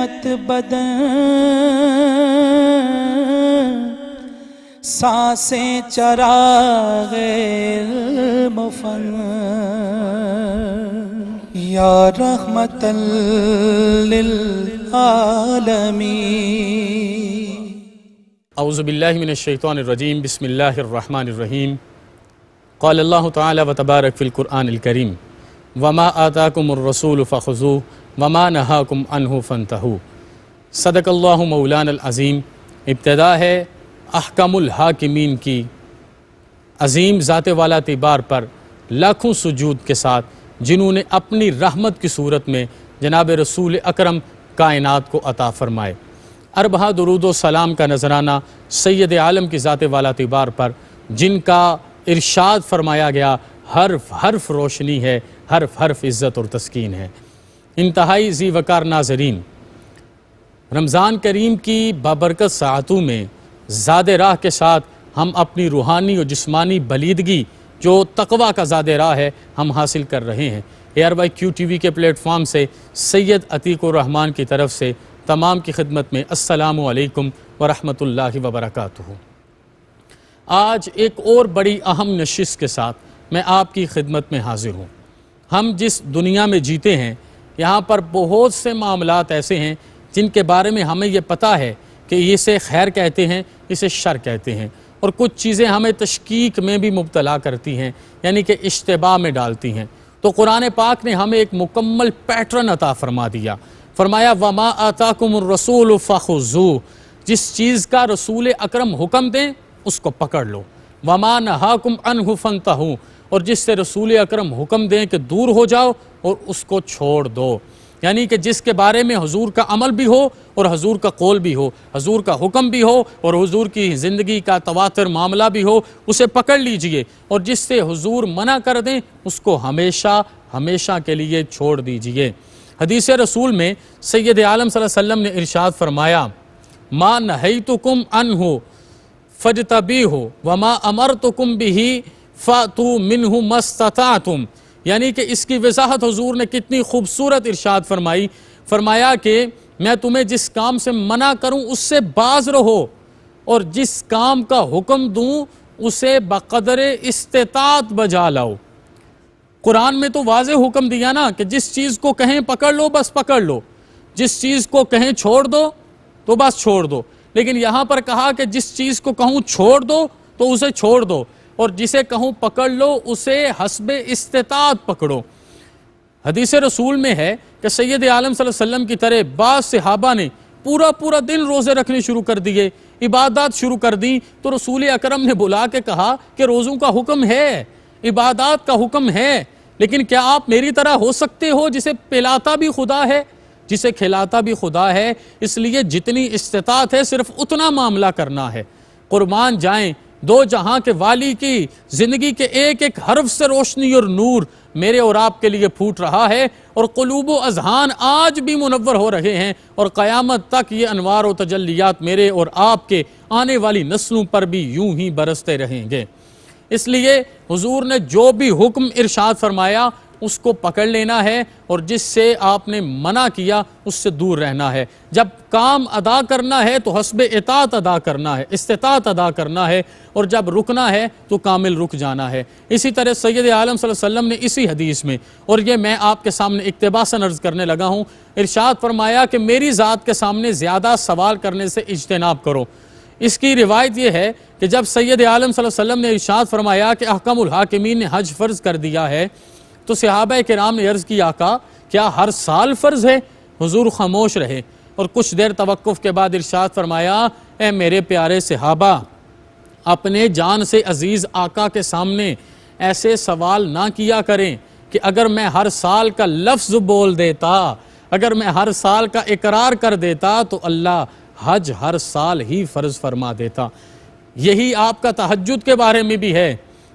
مت بدن سانسیں چراغ فن یا رحمت للعالمین أعوذ بالله من الشیطان الرجیم بسم الله الرحمن الرحیم قال الله تعالى وتبارك في القرآن الكريم وما آتاكم الرسول فخذوه ममान नहाकुम अनहु फ़न सदक सदकल्ला मौलान अज़ीम इब्तदा है अहकमुल हाकिमीन की अज़ीम ज़ात वाला तिबार पर लाखों सजूद के साथ जिन्होंने अपनी रहमत की सूरत में जनाब रसूल अकरम कायनात को अता फ़रमाए अरबा दरूद सलाम का नजराना सैद आलम की ज़ात वाला तिबार पर जिनका इरशाद फरमाया गया हर्फ हर्फ रोशनी है हर्फ हर्फ इज़्ज़त और तस्कीन है इंतहाई जी वकार नाजरीन रमज़ान करीम की बाबरकत सातों में ज़ाद राह के साथ हम अपनी रूहानी और जिस्मानी बलीदगी जो तकवा का ज़ाद राह है हम हासिल कर रहे हैं A R Y Q T V के प्लेटफॉर्म से सैयद अतीक रहमान की तरफ से तमाम की खिदमत में असलकम वरहमल वबरक आज एक और बड़ी अहम नशिश के साथ मैं आपकी खिदमत में हाजिर हूँ हम जिस दुनिया में जीते हैं यहाँ पर बहुत से मामला ऐसे हैं जिनके बारे में हमें ये पता है कि इसे खैर कहते हैं इसे शर कहते हैं और कुछ चीज़ें हमें तश्कीक में भी मुबतला करती हैं यानी कि इश्तबा में डालती हैं तो कुरान पाक ने हमें एक मुकम्मल पैटर्न अता फरमा दिया फरमाया वमा अताकुम रसूल फ़खुजू जिस चीज़ का रसूल अक्रम हुक्म दें उसको पकड़ लो वमा नहाकुम अनहुफन तहूँ और जिससे रसूल अकरम हुक्म दें कि दूर हो जाओ और उसको छोड़ दो यानी कि जिसके बारे में हजूर का अमल भी हो और हजूर का कौल भी हो हजूर का हुक्म भी हो और हजूर की ज़िंदगी का तवातर मामला भी हो उसे पकड़ लीजिए और जिससे हजूर मना कर दें उसको हमेशा हमेशा के लिए छोड़ दीजिए हदीस रसूल में सैद आलम वसम ने इरशाद फरमाया माँ नही तो कुम अन हो फज तबी हो व माँ अमर तो कुम भी फ़ातु मिनहु मस्तता तुम यानी कि इसकी वजाहत हजूर ने कितनी खूबसूरत इर्शाद फरमाई फरमाया कि मैं तुम्हें जिस काम से मना करूं उससे बाज रहो और जिस काम का हुक्म दूं उसे बकदर इस्तात बजा लाओ कुरान में तो वाज हुक्म दिया ना कि जिस चीज़ को कहें पकड़ लो बस पकड़ लो जिस चीज़ को कहें छोड़ दो तो बस छोड़ दो लेकिन यहाँ पर कहा कि जिस चीज़ को कहूँ छोड़ दो तो उसे छोड़ दो और जिसे कहूँ पकड़ लो उसे हसब इस्तात पकड़ो हदीस रसूल में है कि सैद आलम वसल्लम की तरह बाद सहाबा ने पूरा पूरा दिन रोज़े रखने शुरू कर दिए इबादत शुरू कर दी तो रसूल अकरम ने बुला के कहा कि रोज़ों का हुक्म है इबादत का हुक्म है लेकिन क्या आप मेरी तरह हो सकते हो जिसे पिलाता भी खुदा है जिसे खिलाता भी खुदा है इसलिए जितनी इस्तात है सिर्फ उतना मामला करना है कुर्बान जाएं दो जहां के वाली की जिंदगी के एक एक हर्फ से रोशनी और नूर मेरे और आपके लिए फूट रहा है और कलूब अजहान आज भी मुनवर हो रहे हैं और क़यामत तक ये अनवार व तजलियात मेरे और आपके आने वाली नस्लों पर भी यूं ही बरसते रहेंगे इसलिए हुजूर ने जो भी हुक्म इरशाद फरमाया उसको पकड़ लेना है और जिससे आपने मना किया उससे दूर रहना है जब काम अदा करना है तो हसब एतात अदा करना है इस्तात अदा करना है और जब रुकना है तो कामिल रुक जाना है इसी तरह सैद आलम वसल्लम ने इसी हदीस में और ये मैं आपके सामने इकतबासन अर्ज़ करने लगा हूँ इरशाद फरमाया कि मेरी ज़ात के सामने ज़्यादा सवाल करने से इजतनाब करो इसकी रिवायत यह है कि जब सैद आलम वसल्लम ने इर्शाद फरमाया कि अहकमल हाकिमी ने हज फ़र्ज़ कर दिया है तो के कराम ने अर्ज़ किया आका क्या हर साल फ़र्ज़ है हजूर खामोश रहे और कुछ देर तवक़ के बाद इर्शाद फरमाया ए मेरे प्यारे सहाबा अपने जान से अजीज़ आका के सामने ऐसे सवाल ना किया करें कि अगर मैं हर साल का लफ्ज़ बोल देता अगर मैं हर साल का इकरार कर देता तो अल्लाह हज हर साल ही फ़र्ज़ फरमा देता यही आपका तहजद के बारे में भी है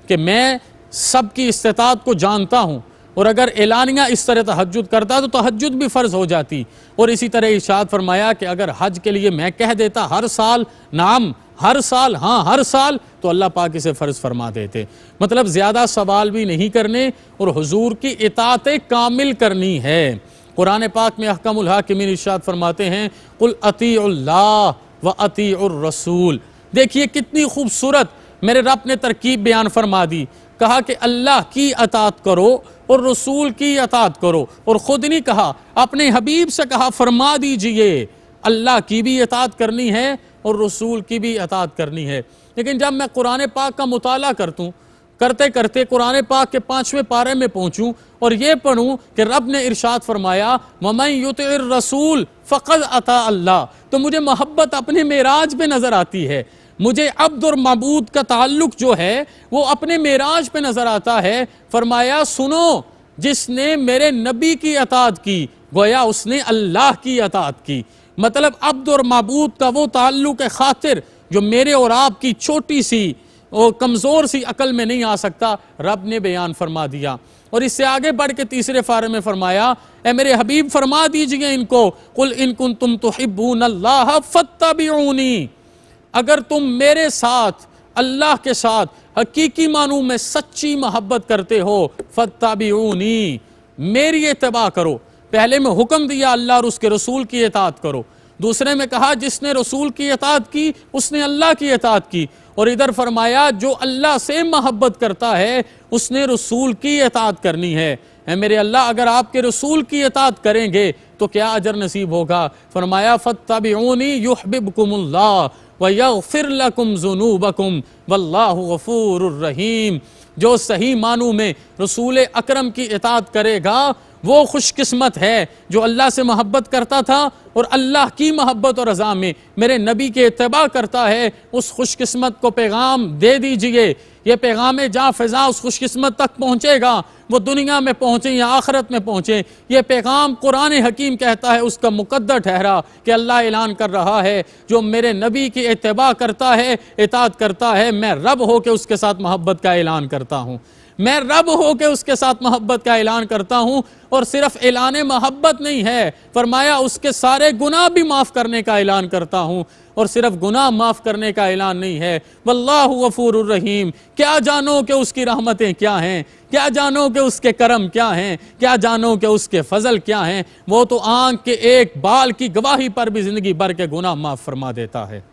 कि मैं सब की इस्तात को जानता हूँ और अगर एलानिया इस तरह तहजद करता तो तहजद भी फ़र्ज़ हो जाती और इसी तरह इशाद फरमाया कि अगर हज के लिए मैं कह देता हर साल नाम हर साल हाँ हर साल तो अल्लाह पाक इसे फ़र्ज़ फरमा देते मतलब ज़्यादा सवाल भी नहीं करने और हजूर की इतात कामिल करनी है कुरान पाक में अहकमहाकिमिन इशाद फरमाते हैं कुल अती व अती रसूल देखिए कितनी खूबसूरत मेरे रब ने तरकीब बयान फरमा दी कहा कि अल्लाह की अतात करो और रसूल की अतात करो और ख़ुद ने कहा अपने हबीब से कहा फरमा दीजिए अल्लाह की भी अतात करनी है और रसूल की भी अतात करनी है लेकिन जब मैं कुरान पाक का मताल करतूँ करते करते कुरान पाक के पाँचवें पारे में पहुँचूँ और ये पढ़ूँ कि रब ने इरशाद फरमाया ममई युत रसूल फ़कद अता अल्लाह तो मुझे मोहब्बत अपने मेराज पर नज़र आती है मुझे अब्द और मबूद का ताल्लुक जो है वो अपने मेराज पे नज़र आता है फरमाया सुनो जिसने मेरे नबी की अतात की गोया उसने अल्लाह की अतात की मतलब अब्द और मबूद का वो ताल्लुक खातिर जो मेरे और आपकी छोटी सी और कमज़ोर सी अकल में नहीं आ सकता रब ने बयान फरमा दिया और इससे आगे बढ़ के तीसरे फारे में फरमाया ए मेरे हबीब फरमा दीजिए इनको कुल इनकुन तुम तो हिब्बून अल्लाह फत्ता भी अगर तुम मेरे साथ अल्लाह के साथ हकीकी मानू में सच्ची मोहब्बत करते हो फताबीनी मेरी इतबा करो पहले में हुक्म दिया अल्लाह और उसके रसूल की एतात करो दूसरे में कहा जिसने रसूल की एतात की उसने अल्लाह की एतात की और इधर फरमाया जो अल्लाह से मोहब्बत करता है उसने रसूल की एतात करनी है मेरे अल्लाह अगर आपके रसूल की एतात करेंगे तो क्या अजर नसीब होगा फरमाया फत ओनी फ़तबी युहबिबकुमुल्लाह वफ़िर लकुम जुनूबकुम वल्लाफ़ूररहीम जो सही मानू में रसूल अकरम की इतात करेगा वो खुशकस्मत है जो अल्लाह से मोहब्बत करता था और अल्लाह की मोहब्बत और रज़ा में मेरे नबी के इतबा करता है उस खुशकस्मत को पैगाम दे दीजिए ये पैगाम जा फ़िज़ा उस खुशकस्मत तक पहुँचेगा वो दुनिया में पहुँचे या आखरत में पहुँचे ये पैगाम कुरान हकीम कहता है उसका मुकदर ठहरा कि अल्लाह ऐलान कर रहा है जो मेरे नबी की इतबा करता है इतात करता है मैं रब हो के उसके साथ मोहब्बत का ऐलान करता हूँ मैं रब हो के उसके साथ मोहब्बत का ऐलान करता हूँ और सिर्फ ऐलान मोहब्बत नहीं है फरमाया उसके सारे गुनाह भी माफ़ करने का ऐलान करता हूँ और सिर्फ गुनाह माफ़ करने का ऐलान नहीं है वल्लाह रहीम क्या जानो कि उसकी रहमतें क्या हैं क्या जानो कि उसके करम क्या हैं क्या जानो कि उसके फजल क्या हैं वो तो आंख के एक बाल की गवाही पर भी ज़िंदगी भर के गुनाह माफ़ फरमा देता है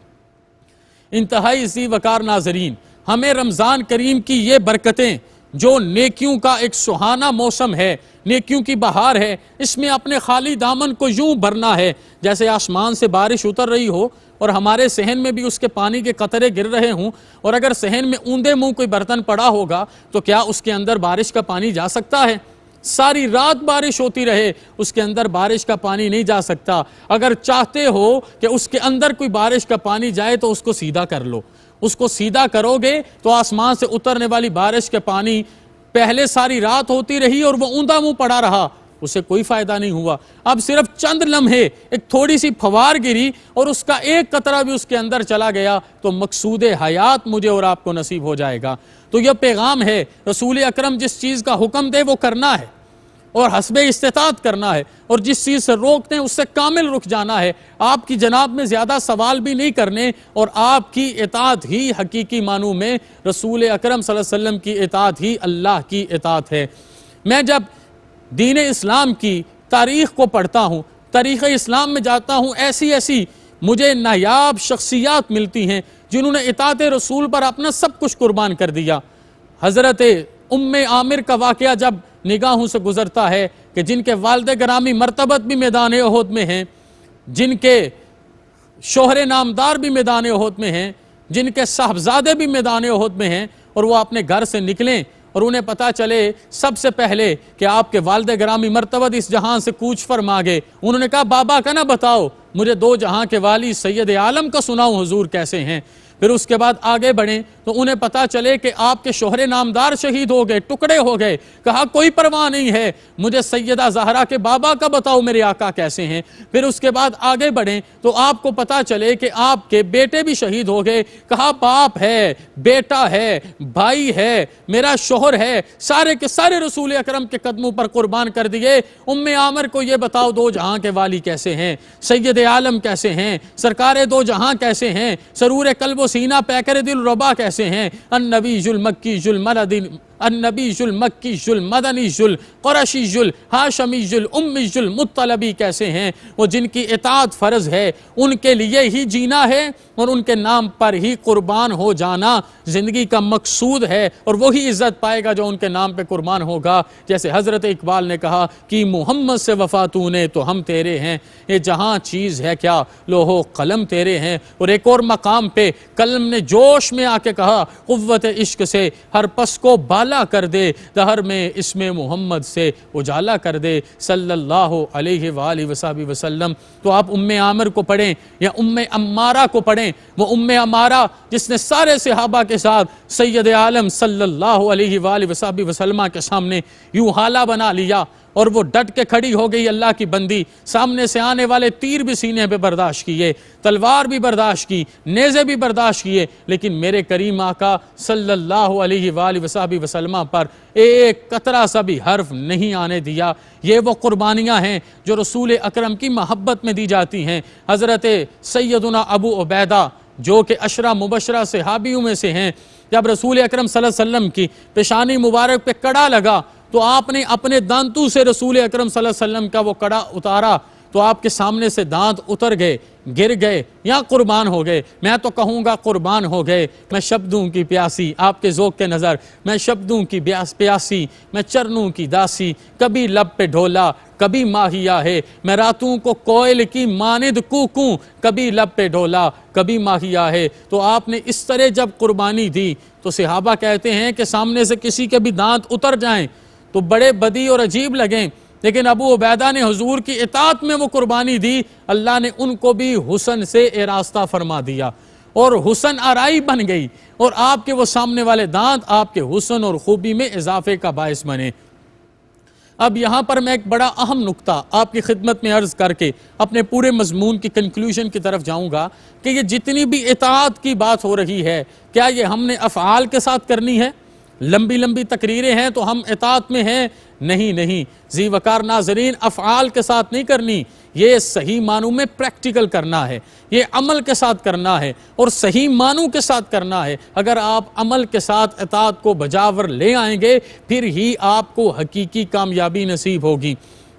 इंतहाई सी वकार नाजरीन हमें रमज़ान करीम की ये बरकतें जो नेकियों का एक सुहाना मौसम है नेकियों की बहार है इसमें अपने खाली दामन को यूं भरना है जैसे आसमान से बारिश उतर रही हो और हमारे सहन में भी उसके पानी के कतरे गिर रहे हों और अगर सहन में ऊंधे मुंह कोई बर्तन पड़ा होगा तो क्या उसके अंदर बारिश का पानी जा सकता है सारी रात बारिश होती रहे उसके अंदर बारिश का पानी नहीं जा सकता अगर चाहते हो कि उसके अंदर कोई बारिश का पानी जाए तो उसको सीधा कर लो उसको सीधा करोगे तो आसमान से उतरने वाली बारिश के पानी पहले सारी रात होती रही और वो ऊंधा मुंह पड़ा रहा उसे कोई फायदा नहीं हुआ अब सिर्फ चंद लम्हे एक थोड़ी सी फवार गिरी और उसका एक कतरा भी उसके अंदर चला गया तो मकसूद हयात मुझे और आपको नसीब हो जाएगा तो यह पैगाम है रसूल अक्रम जिस चीज़ का हुक्म दे वो करना है और हसब इस्तात करना है और जिस चीज़ से रोकते हैं उससे कामिल रुक जाना है आपकी जनाब में ज़्यादा सवाल भी नहीं करने और आपकी इतात ही हकीकी मानू में रसूल अक्रम वसम की इतात ही अल्लाह की इतात है मैं जब दीन इस्लाम की तारीख़ को पढ़ता हूँ तारीख़ इस्लाम में जाता हूँ ऐसी ऐसी मुझे नायाब शख्सियात मिलती हैं जिन्होंने इतात रसूल पर अपना सब कुछ कुर्बान कर दिया हज़रत उम आमिर का वाक़ जब निगाहों से गुजरता है कि जिनके वालद ग्रामी मरतबत भी मैदान अहद में हैं जिनके शोहर नामदार भी मैदान अहद में हैं जिनके साहबजादे भी मैदान अहद में हैं और वह अपने घर से निकलें और उन्हें पता चले सबसे पहले कि आपके वालद ग्रामी मरतबत इस जहाँ से कूच फर मांगे उन्होंने कहा बाबा का ना बताओ मुझे दो जहाँ के वाली सैयद आलम का सुनाऊँ हजूर कैसे हैं फिर उसके बाद आगे बढ़ें तो उन्हें पता चले कि आपके शोहरे नामदार शहीद हो गए टुकड़े हो गए कहा कोई परवाह नहीं है मुझे सैदा जहरा के बाबा का बताओ मेरे आका कैसे हैं फिर उसके बाद आगे बढ़ें तो आपको पता चले कि आपके बेटे भी शहीद हो गए कहा बाप है बेटा है भाई है मेरा शोहर है सारे के सारे रसूल अक्रम के कदमों पर कुर्बान कर दिए उम आमर को यह बताओ दो जहां के वाली कैसे हैं सैद आलम कैसे हैं सरकार दो जहां कैसे हैं सरूर कल्बो सीना पैकर दिल रबा कैसे ऐसे हैं अन नबी जुलमक्की जुलमरदिन अनबी जुल मक्की जुल मदनी जुल क़ुरशी जुल हाशमी जुल उम्मी जुल मुतलबी कैसे हैं वो जिनकी इतात फ़र्ज है उनके लिए ही जीना है और उनके नाम पर ही कुर्बान हो जाना ज़िंदगी का मकसूद है और वही इज़्ज़त पाएगा जो उनके नाम पर कुर्बान होगा जैसे हज़रत इकबाल ने कहा कि मोहम्मद से वफ़ा ने तो हम तेरे हैं ये जहाँ चीज़ है क्या लोहो कलम तेरे हैं और एक और मकाम पर कलम ने जोश में आके कहा कुत इश्क से हर पस को बाल उजाला कर दे दहर में इसमें मोहम्मद से उजाला कर दे सल्लल्लाहु अलैहि वसल्लम वसल्लम तो आप उम्म आमर को पढ़ें या उम्म अम्मारा को पढ़ें वो उम्म अमारा जिसने सारे सहाबा के साथ सैद आलम सल्लल्लाहु अलैहि वसलमा के सामने यूँ हाला बना लिया और वो डट के खड़ी हो गई अल्लाह की बंदी सामने से आने वाले तीर भी सीने पे बर्दाश्त किए तलवार भी बर्दाश्त की नेज़े भी बर्दाश्त किए लेकिन मेरे करीम आका सल्लल्लाहु अलैहि वसाबी वसलमा पर एक कतरा सा भी हर्फ नहीं आने दिया ये वो कुर्बानियां हैं जो रसूल अक्रम की महब्बत में दी जाती हैं हज़रत सैदना अबू उबैदा जो कि अशरा मुबशरा से हाबियों में से हैं जब रसूल अक्रम वसल्लम की पेशानी मुबारक पे कड़ा लगा तो आपने अपने दांतों से रसूल अक्रम वसल्लम का वो कड़ा उतारा तो आपके सामने से दांत उतर गए गिर गए या कुर्बान हो गए मैं तो कहूँगा कुर्बान हो गए मैं शब्दों की प्यासी आपके ज़ोक के नज़र मैं शब्दों की ब्यास प्यासी मैं चरणों की दासी कभी लब पे ढोला कभी माहिया है मैं रातों को कोयल की मानद कूकूं कभी लब पे ढोला कभी माहिया है तो आपने इस तरह जब कुर्बानी दी तो सिहाबा कहते हैं कि सामने से किसी के भी दांत उतर जाएँ तो बड़े बदी और अजीब लगे लेकिन अबू उबैदा ने हजूर की इतात में वो कुर्बानी दी अल्लाह ने उनको भी हुसन से एरास्ता फरमा दिया और हुसन आरई बन गई और आपके वो सामने वाले दांत आपके हुसन और खूबी में इजाफे का बायस बने अब यहाँ पर मैं एक बड़ा अहम नुकता आपकी खिदमत में अर्ज करके अपने पूरे मजमून की कंक्लूजन की तरफ जाऊँगा कि ये जितनी भी इतात की बात हो रही है क्या ये हमने अफआल के साथ करनी है लंबी लंबी तकरीरें हैं तो हम एतात में हैं नहीं नहीं जी वकार नाजरीन अफ़ाल के साथ नहीं करनी ये सही मानों में प्रैक्टिकल करना है ये अमल के साथ करना है और सही मानों के साथ करना है अगर आप अमल के साथ एतात को बजावर ले आएंगे फिर ही आपको हकीकी कामयाबी नसीब होगी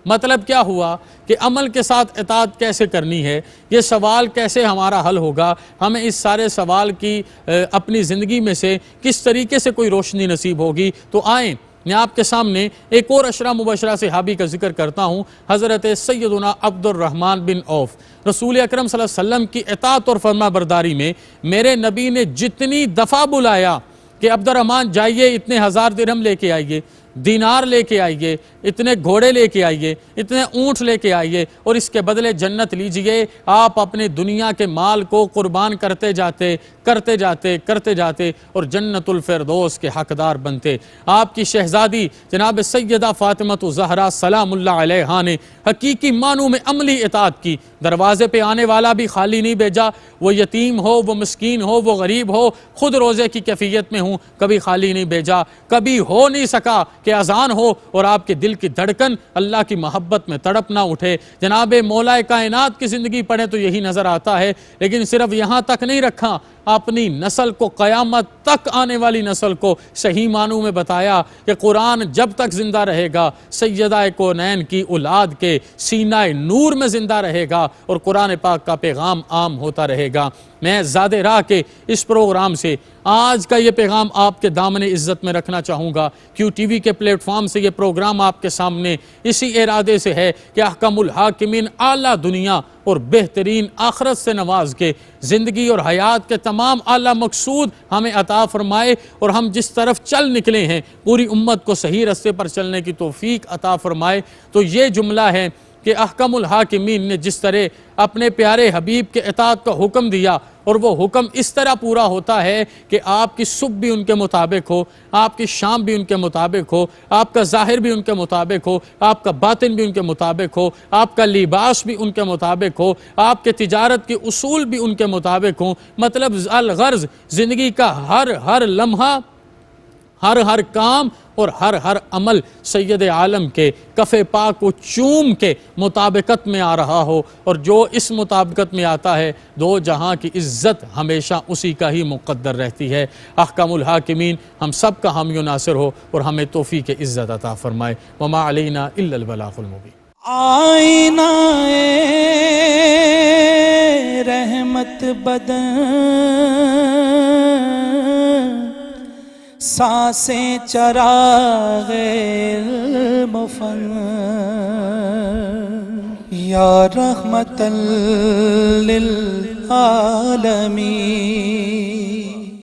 मतलब क्या हुआ कि अमल के साथ एतात कैसे करनी है ये सवाल कैसे हमारा हल होगा हमें इस सारे सवाल की अपनी ज़िंदगी में से किस तरीके से कोई रोशनी नसीब होगी तो आएँ मैं आपके सामने एक और अशरा मुबशरा सहाबी का जिक्र करता हूँ हज़रत सैदुना अब्दुलरहमान बिन औफ रसूल अक्रम वसम की अतात और फर्मा बरदारी में मेरे नबी ने जितनी दफ़ा बुलाया कि अब्दुलरहमान जाइए इतने हज़ार दिरहम लेके आइए दीनार लेके आइए इतने घोड़े लेके आइए इतने ऊँट लेके आइए और इसके बदले जन्नत लीजिए आप अपने दुनिया के माल को कुर्बान करते जाते करते जाते करते जाते और जन्नतफरदोस के हकदार बनते आपकी शहजादी जनाब सैदा फ़ातिमत जहरा सलाम्ला ने हकीकी मानों में अमली इतात की दरवाजे पे आने वाला भी खाली नहीं भेजा वो यतीम हो वो मस्किन हो वो गरीब हो खुद रोज़े की कैफियत में हूँ कभी खाली नहीं भेजा कभी हो नहीं सका कि अजान हो और आपके दिल की धड़कन अल्लाह की मोहब्बत में तड़प ना उठे जनाब मौलाए कायनात की ज़िंदगी पढ़े तो यही नज़र आता है लेकिन सिर्फ यहाँ तक नहीं रखा अपनी नस्ल को क़यामत तक आने वाली नस्ल को सही मानू में बताया कि कुरान जब तक ज़िंदा रहेगा सैदा को नैन की औलाद के सीना नूर में ज़िंदा रहेगा और कुरान पाक का पैगाम आम होता रहेगा मैं ज़्यादा राह के इस प्रोग्राम से आज का ये पैगाम आपके दामन इज़्ज़त में रखना चाहूँगा क्यों टी वी के प्लेटफॉर्म से ये प्रोग्राम आपके सामने इसी इरादे से है कि अहकमुल हाकिमिन आला दुनिया और बेहतरीन आखरत से नवाज के ज़िंदगी और हयात के तमाम आला मकसूद हमें अता फ़रमाए और हम जिस तरफ चल निकले हैं पूरी उम्मत को सही रस्ते पर चलने की तोफ़ी अता फ़रमाए तो ये जुमला है कि अहकमुल हाकिमिन ने जिस तरह अपने प्यारे हबीब के अतात का हुक्म दिया और वो हुक्म इस तरह पूरा होता है कि आपकी सुबह भी उनके मुताबिक हो आपकी शाम भी उनके मुताबिक हो आपका ज़ाहिर भी उनके मुताबिक हो आपका बातिन भी उनके मुताबिक हो आपका लिबास भी उनके मुताबिक हो आपके तजारत के असूल भी उनके मुताबिक हों मतलब अलगर्ज ज़िंदगी का हर हर लम्हा हर हर काम और हर हर अमल सैद आलम के कफ़ पाक को चूम के मुताबिकत में आ रहा हो और जो इस मुताबिकत में आता है दो जहाँ की इज़्ज़त हमेशा उसी का ही मुकद्दर रहती है अहकमहाकमीन हम सब का हामी नासिर हो और हमें तोफ़ी के इज़्ज़त अता फ़रमाए ममा अलना अल्लाबलामबी आईना रहमत बदन सांसें चराग मुफन या रहमतल आलमी